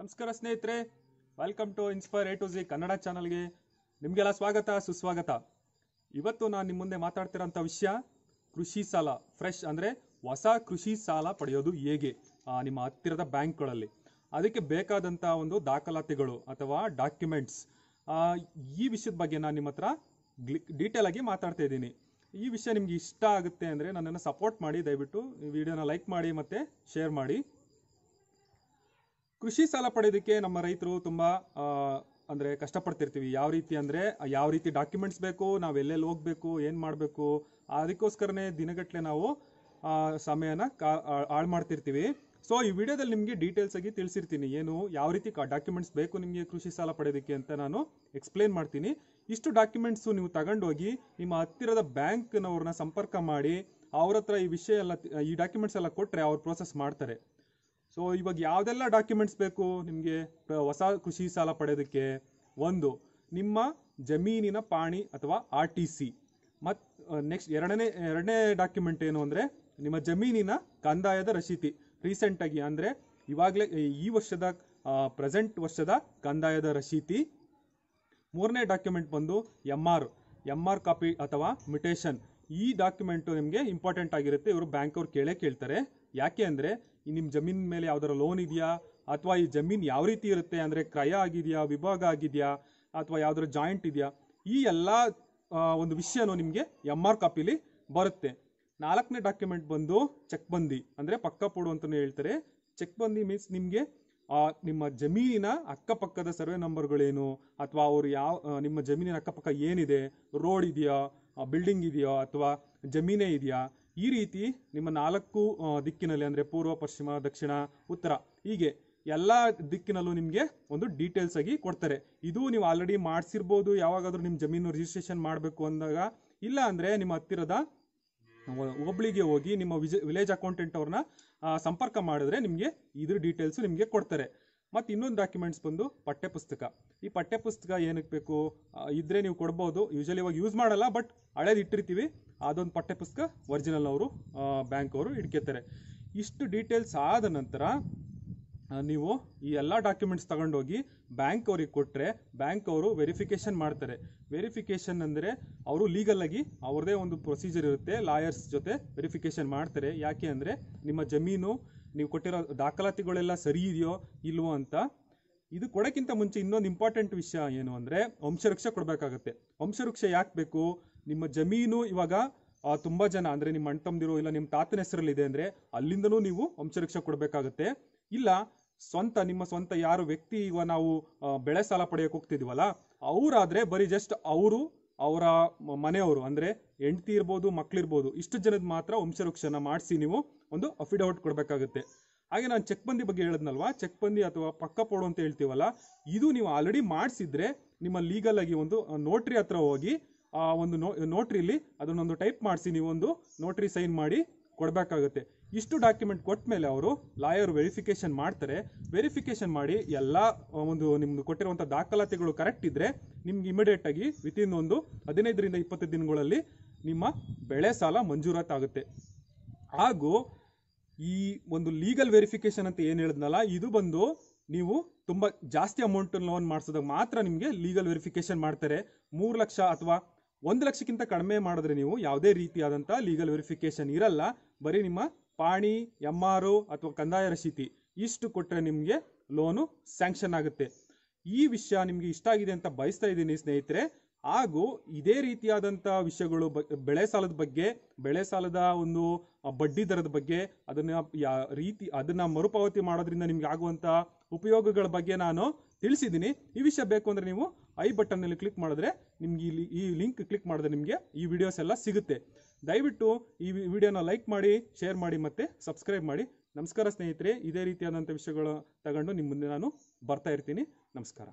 ನಮಸ್ಕಾರ ಸ್ನೇಹಿತರೆ welcome to inspire A to G Kannada ಚಾನಲ್ಗೆ ನಿಮಗೆಲ್ಲ ಸ್ವಾಗತ ಸುಸ್ವಾಗತ ಇವತ್ತು ನಾನು ನಿಮ್ಮ ಮುಂದೆ ಮಾತಾಡ್ತಿರೋಂಥ ವಿಷಯ ಕೃಷಿ ಸಾಲ ಫ್ರೆಶ್ ಅಂದರೆ ಹೊಸ ಕೃಷಿ ಸಾಲ ಪಡೆಯೋದು ಹೇಗೆ ನಿಮ್ಮ ಹತ್ತಿರದ ಬ್ಯಾಂಕ್ಗಳಲ್ಲಿ ಅದಕ್ಕೆ ಬೇಕಾದಂಥ ಒಂದು ದಾಖಲಾತಿಗಳು ಅಥವಾ ಡಾಕ್ಯುಮೆಂಟ್ಸ್ ಈ ವಿಷಯದ ಬಗ್ಗೆ ನಾನು ನಿಮ್ಮ ಹತ್ರ ಡೀಟೇಲ್ ಆಗಿ ಮಾತಾಡ್ತಾ ಇದ್ದೀನಿ ಈ ವಿಷಯ ನಿಮ್ಗೆ ಇಷ್ಟ ಆಗುತ್ತೆ ಅಂದರೆ ನನ್ನನ್ನು ಸಪೋರ್ಟ್ ಮಾಡಿ ದಯವಿಟ್ಟು ವಿಡಿಯೋನ ಲೈಕ್ ಮಾಡಿ ಮತ್ತು ಶೇರ್ ಮಾಡಿ ಕೃಷಿ ಸಾಲ ಪಡೆಯೋದಕ್ಕೆ ನಮ್ಮ ರೈತರು ತುಂಬ ಅಂದರೆ ಕಷ್ಟಪಡ್ತಿರ್ತೀವಿ ಯಾವ ರೀತಿ ಅಂದರೆ ಯಾವ ರೀತಿ ಡಾಕ್ಯುಮೆಂಟ್ಸ್ ಬೇಕು ನಾವು ಎಲ್ಲೆಲ್ಲಿ ಹೋಗಬೇಕು ಏನು ಮಾಡಬೇಕು ಅದಕ್ಕೋಸ್ಕರನೇ ದಿನಗಟ್ಟಲೆ ನಾವು ಸಮಯನ ಕಾ ಹಾಳು ಮಾಡ್ತಿರ್ತೀವಿ ಸೊ ಈ ವಿಡಿಯೋದಲ್ಲಿ ನಿಮಗೆ ಡೀಟೇಲ್ಸ್ ಆಗಿ ತಿಳಿಸಿರ್ತೀನಿ ಏನು ಯಾವ ರೀತಿ ಡಾಕ್ಯುಮೆಂಟ್ಸ್ ಬೇಕು ನಿಮಗೆ ಕೃಷಿ ಸಾಲ ಪಡೆಯೋದಕ್ಕೆ ಅಂತ ನಾನು ಎಕ್ಸ್ಪ್ಲೇನ್ ಮಾಡ್ತೀನಿ ಇಷ್ಟು ಡಾಕ್ಯುಮೆಂಟ್ಸು ನೀವು ತಗೊಂಡೋಗಿ ನಿಮ್ಮ ಹತ್ತಿರದ ಬ್ಯಾಂಕ್ನವ್ರನ್ನ ಸಂಪರ್ಕ ಮಾಡಿ ಅವ್ರ ಹತ್ರ ಈ ವಿಷಯ ಎಲ್ಲ ಈ ಡಾಕ್ಯುಮೆಂಟ್ಸ್ ಎಲ್ಲ ಕೊಟ್ಟರೆ ಅವ್ರು ಪ್ರೋಸೆಸ್ ಮಾಡ್ತಾರೆ ಸೊ ಇವಾಗ ಯಾವುದೆಲ್ಲ ಡಾಕ್ಯುಮೆಂಟ್ಸ್ ಬೇಕು ನಿಮಗೆ ಹೊಸ ಕೃಷಿ ಸಾಲ ಪಡೆಯೋದಕ್ಕೆ ಒಂದು ನಿಮ್ಮ ಜಮೀನಿನ ಪಾಣಿ ಅಥವಾ ಆರ್ ಟಿ ಸಿ ಮತ್ತು ನೆಕ್ಸ್ಟ್ ಎರಡನೇ ಎರಡನೇ ಡಾಕ್ಯುಮೆಂಟ್ ಏನು ಅಂದರೆ ನಿಮ್ಮ ಜಮೀನಿನ ಕಂದಾಯದ ರಶೀತಿ ರೀಸೆಂಟಾಗಿ ಅಂದರೆ ಇವಾಗಲೇ ಈ ವರ್ಷದ ಪ್ರೆಸೆಂಟ್ ವರ್ಷದ ಕಂದಾಯದ ರಶೀತಿ ಮೂರನೇ ಡಾಕ್ಯುಮೆಂಟ್ ಬಂದು M R M R copy ಅಥವಾ ಮಿಟೇಷನ್ ಈ ಡಾಕ್ಯುಮೆಂಟು ನಿಮಗೆ ಇಂಪಾರ್ಟೆಂಟ್ ಆಗಿರುತ್ತೆ ಇವರು ಬ್ಯಾಂಕ್ ಅವ್ರು ಕೇಳೇ ಕೇಳ್ತಾರೆ ಯಾಕೆ ಅಂದರೆ ಈ ನಿಮ್ಮ ಜಮೀನ್ ಮೇಲೆ ಯಾವ್ದಾರ ಲೋನ್ ಇದೆಯಾ ಅಥವಾ ಈ ಜಮೀನು ಯಾವ ರೀತಿ ಇರುತ್ತೆ ಅಂದರೆ ಕ್ರಯ ಆಗಿದೆಯಾ ವಿಭಾಗ ಆಗಿದೆಯಾ ಅಥವಾ ಯಾವ್ದಾರ ಜಾಯಿಂಟ್ ಇದೆಯಾ ಈ ಎಲ್ಲ ಒಂದು ವಿಷಯನೂ ನಿಮಗೆ ಎಮ್ ಆರ್ ಕಾಪಿಲಿ ಬರುತ್ತೆ ನಾಲ್ಕನೇ ಡಾಕ್ಯುಮೆಂಟ್ ಬಂದು ಚೆಕ್ ಬಂದಿ ಅಂದರೆ ಪಕ್ಕ ಪೋಡು ಅಂತ ಹೇಳ್ತಾರೆ ಚೆಕ್ ಬಂದಿ ಮೀನ್ಸ್ ನಿಮಗೆ ನಿಮ್ಮ ಜಮೀನಿನ ಅಕ್ಕಪಕ್ಕದ ಸರ್ವೆ ನಂಬರ್ಗಳೇನು ಅಥವಾ ಅವರು ಯಾವ ನಿಮ್ಮ ಜಮೀನಿನ ಅಕ್ಕಪಕ್ಕ ಏನಿದೆ ರೋಡ್ ಇದೆಯಾ ಬಿಲ್ಡಿಂಗ್ ಇದೆಯಾ ಅಥವಾ ಜಮೀನೇ ಇದೆಯಾ ಈ ರೀತಿ ನಿಮ್ಮ ನಾಲ್ಕು ದಿಕ್ಕಿನಲ್ಲಿ ಅಂದರೆ ಪೂರ್ವ ಪಶ್ಚಿಮ ದಕ್ಷಿಣ ಉತ್ತರ ಹೀಗೆ ಎಲ್ಲ ದಿಕ್ಕಿನಲ್ಲೂ ನಿಮಗೆ ಒಂದು ಡೀಟೇಲ್ಸ್ ಆಗಿ ಕೊಡ್ತಾರೆ ಇದು ನೀವು ಆಲ್ರೆಡಿ ಮಾಡಿಸಿರ್ಬೋದು ಯಾವಾಗಾದರೂ ನಿಮ್ಮ ಜಮೀನು ರಿಜಿಸ್ಟ್ರೇಷನ್ ಮಾಡಬೇಕು ಅಂದಾಗ ಇಲ್ಲ ಅಂದರೆ ನಿಮ್ಮ ಹತ್ತಿರದ ಒಬ್ಳಿಗೆ ಹೋಗಿ ನಿಮ್ಮ ವಿಜ ವಿಲೇಜ್ ಅಕೌಂಟೆಂಟ್ ಅವ್ರನ್ನ ಸಂಪರ್ಕ ಮಾಡಿದ್ರೆ ನಿಮಗೆ ಇದ್ರ ಡೀಟೇಲ್ಸು ನಿಮಗೆ ಕೊಡ್ತಾರೆ ಮತ್ತು ಇನ್ನೊಂದು ಡಾಕ್ಯುಮೆಂಟ್ಸ್ ಬಂದು ಪಠ್ಯಪುಸ್ತಕ ಈ ಪಠ್ಯಪುಸ್ತಕ ಏನಕ್ಕೆ ಬೇಕು ಇದ್ದರೆ ನೀವು ಕೊಡ್ಬೋದು ಯೂಶಲಿ ಇವಾಗ ಯೂಸ್ ಮಾಡಲ್ಲ ಬಟ್ ಹಳೇದು ಇಟ್ಟಿರ್ತೀವಿ ಅದೊಂದು ಪಠ್ಯಪುಸ್ತಕ ಒರಿಜಿನಲ್ ಅವರು ಬ್ಯಾಂಕ್ ಅವರು ಇಟ್ಕೋತಾರೆ ಇಷ್ಟು ಡೀಟೇಲ್ಸ್ ಆದ ನಂತರ ನೀವು ಈ ಎಲ್ಲ ಡಾಕ್ಯುಮೆಂಟ್ಸ್ ತಗೊಂಡೋಗಿ ಬ್ಯಾಂಕ್ ಅವ್ರಿಗೆ ಕೊಟ್ಟರೆ ಬ್ಯಾಂಕ್ ಅವರು ವೆರಿಫಿಕೇಷನ್ ಮಾಡ್ತಾರೆ ವೆರಿಫಿಕೇಷನ್ ಅಂದರೆ ಅವರು ಆಗಿ ಅವ್ರದ್ದೇ ಒಂದು ಪ್ರೊಸೀಜರ್ ಇರುತ್ತೆ ಲಾಯರ್ಸ್ ಜೊತೆ ವೆರಿಫಿಕೇಷನ್ ಮಾಡ್ತಾರೆ ಯಾಕೆ ಅಂದರೆ ನಿಮ್ಮ ಜಮೀನು ನೀವು ಕೊಟ್ಟಿರೋ ದಾಖಲಾತಿಗಳೆಲ್ಲ ಸರಿ ಇದೆಯೋ ಇಲ್ವೋ ಅಂತ ಇದು ಕೊಡೋಕ್ಕಿಂತ ಮುಂಚೆ ಇನ್ನೊಂದು ಇಂಪಾರ್ಟೆಂಟ್ ವಿಷಯ ಏನು ಅಂದರೆ ವಂಶವೃಕ್ಷ ಕೊಡಬೇಕಾಗತ್ತೆ ವಂಶವೃಕ್ಷ ಯಾಕೆ ಬೇಕು ನಿಮ್ಮ ಜಮೀನು ಇವಾಗ ತುಂಬ ಜನ ಅಂದರೆ ನಿಮ್ಮ ಅಣ್ತಮ್ದಿರೋ ಇಲ್ಲ ನಿಮ್ಮ ತಾತನ ಹೆಸರಲ್ಲಿದೆ ಅಂದರೆ ಅಲ್ಲಿಂದನೂ ನೀವು ವಂಶವೃಕ್ಷ ಕೊಡಬೇಕಾಗತ್ತೆ ಇಲ್ಲ ಸ್ವಂತ ನಿಮ್ಮ ಸ್ವಂತ ಯಾರು ವ್ಯಕ್ತಿ ಇವಾಗ ನಾವು ಬೆಳೆ ಸಾಲ ಪಡೆಯೋಕೆ ಹೋಗ್ತಿದೀವಲ್ಲ ಅವರಾದರೆ ಬರೀ ಜಸ್ಟ್ ಅವರು ಅವರ ಮನೆಯವರು ಅಂದರೆ ಹೆಂಡ್ತಿ ಇರ್ಬೋದು ಮಕ್ಳಿರ್ಬೋದು ಇಷ್ಟು ಜನದ ಮಾತ್ರ ವಂಶವೃಕ್ಷನ ಮಾಡಿಸಿ ನೀವು ಒಂದು ಅಫಿಡವಿಟ್ ಕೊಡಬೇಕಾಗುತ್ತೆ ಹಾಗೆ ನಾನು ಚೆಕ್ ಬಂದಿ ಬಗ್ಗೆ ಹೇಳಿದ್ನಲ್ವಾ ಚೆಕ್ ಬಂದಿ ಅಥವಾ ಪಕ್ಕ ಪೋಡು ಅಂತ ಹೇಳ್ತೀವಲ್ಲ ಇದು ನೀವು ಆಲ್ರೆಡಿ ಮಾಡಿಸಿದ್ರೆ ನಿಮ್ಮ ಲೀಗಲ್ ಆಗಿ ಒಂದು ನೋಟ್ರಿ ಹತ್ರ ಹೋಗಿ ಆ ಒಂದು ನೋ ನೋಟ್ರಿಲಿ ಅದನ್ನೊಂದು ಟೈಪ್ ಮಾಡಿಸಿ ನೀವೊಂದು ನೋಟ್ರಿ ಸೈನ್ ಮಾಡಿ ಕೊಡಬೇಕಾಗುತ್ತೆ ಇಷ್ಟು ಡಾಕ್ಯುಮೆಂಟ್ ಕೊಟ್ಟ ಮೇಲೆ ಅವರು ಲಾಯರ್ ವೆರಿಫಿಕೇಷನ್ ಮಾಡ್ತಾರೆ ವೆರಿಫಿಕೇಷನ್ ಮಾಡಿ ಎಲ್ಲ ಒಂದು ನಿಮ್ಗೆ ಕೊಟ್ಟಿರುವಂಥ ದಾಖಲಾತಿಗಳು ಕರೆಕ್ಟ್ ಇದ್ದರೆ ನಿಮ್ಗೆ ಇಮಿಡಿಯೇಟಾಗಿ ವಿತಿನ್ ಒಂದು ಹದಿನೈದರಿಂದ ಇಪ್ಪತ್ತು ದಿನಗಳಲ್ಲಿ ನಿಮ್ಮ ಬೆಳೆ ಸಾಲ ಮಂಜೂರಾತಾಗುತ್ತೆ ಹಾಗೂ ಈ ಒಂದು ಲೀಗಲ್ ವೆರಿಫಿಕೇಷನ್ ಅಂತ ಏನು ಹೇಳಿದ್ನಲ್ಲ ಇದು ಬಂದು ನೀವು ತುಂಬ ಜಾಸ್ತಿ ಅಮೌಂಟ್ ಲೋನ್ ಮಾಡಿಸೋದಾಗ ಮಾತ್ರ ನಿಮಗೆ ಲೀಗಲ್ ವೆರಿಫಿಕೇಷನ್ ಮಾಡ್ತಾರೆ ಮೂರು ಲಕ್ಷ ಅಥವಾ ಒಂದು ಲಕ್ಷಕ್ಕಿಂತ ಕಡಿಮೆ ಮಾಡಿದ್ರೆ ನೀವು ಯಾವುದೇ ರೀತಿಯಾದಂಥ ಲೀಗಲ್ ವೆರಿಫಿಕೇಷನ್ ಇರಲ್ಲ ಬರೀ ನಿಮ್ಮ ಪಾಣಿ ಎಮ್ ಆರ್ ಅಥವಾ ಕಂದಾಯ ರಸೀತಿ ಇಷ್ಟು ಕೊಟ್ಟರೆ ನಿಮಗೆ ಲೋನು ಸ್ಯಾಂಕ್ಷನ್ ಆಗುತ್ತೆ ಈ ವಿಷಯ ನಿಮಗೆ ಇಷ್ಟ ಆಗಿದೆ ಅಂತ ಬಯಸ್ತಾ ಇದ್ದೀನಿ ಸ್ನೇಹಿತರೆ ಹಾಗೂ ಇದೇ ರೀತಿಯಾದಂಥ ವಿಷಯಗಳು ಬೆಳೆ ಸಾಲದ ಬಗ್ಗೆ ಬೆಳೆ ಸಾಲದ ಒಂದು ಬಡ್ಡಿ ದರದ ಬಗ್ಗೆ ಅದನ್ನ ಯಾ ರೀತಿ ಅದನ್ನ ಮರುಪಾವತಿ ಮಾಡೋದ್ರಿಂದ ನಿಮ್ಗೆ ಆಗುವಂಥ ಉಪಯೋಗಗಳ ಬಗ್ಗೆ ನಾನು ತಿಳಿಸಿದ್ದೀನಿ ಈ ವಿಷಯ ಬೇಕು ಅಂದರೆ ನೀವು ಐ ಬಟನ್ನಲ್ಲಿ ಕ್ಲಿಕ್ ಮಾಡಿದ್ರೆ ನಿಮ್ಗೆ ಇಲ್ಲಿ ಈ ಲಿಂಕ್ ಕ್ಲಿಕ್ ಮಾಡಿದ್ರೆ ನಿಮಗೆ ಈ ವಿಡಿಯೋಸ್ ಎಲ್ಲ ಸಿಗುತ್ತೆ ದಯವಿಟ್ಟು ಈ ವಿಡಿಯೋನ ಲೈಕ್ ಮಾಡಿ ಶೇರ್ ಮಾಡಿ ಮತ್ತು ಸಬ್ಸ್ಕ್ರೈಬ್ ಮಾಡಿ ನಮಸ್ಕಾರ ಸ್ನೇಹಿತರೆ ಇದೇ ರೀತಿಯಾದಂಥ ವಿಷಯಗಳು ತಗೊಂಡು ನಿಮ್ಮ ಮುಂದೆ ನಾನು ಬರ್ತಾ ಇರ್ತೀನಿ ನಮಸ್ಕಾರ